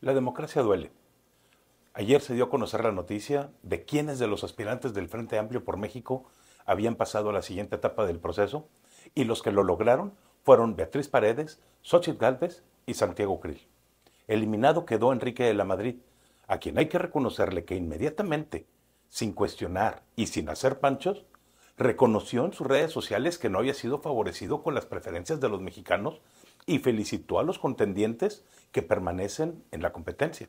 La democracia duele. Ayer se dio a conocer la noticia de quiénes de los aspirantes del Frente Amplio por México habían pasado a la siguiente etapa del proceso y los que lo lograron fueron Beatriz Paredes, Xochitl Galvez y Santiago Krill. Eliminado quedó Enrique de la Madrid, a quien hay que reconocerle que inmediatamente, sin cuestionar y sin hacer panchos, reconoció en sus redes sociales que no había sido favorecido con las preferencias de los mexicanos y felicitó a los contendientes que permanecen en la competencia.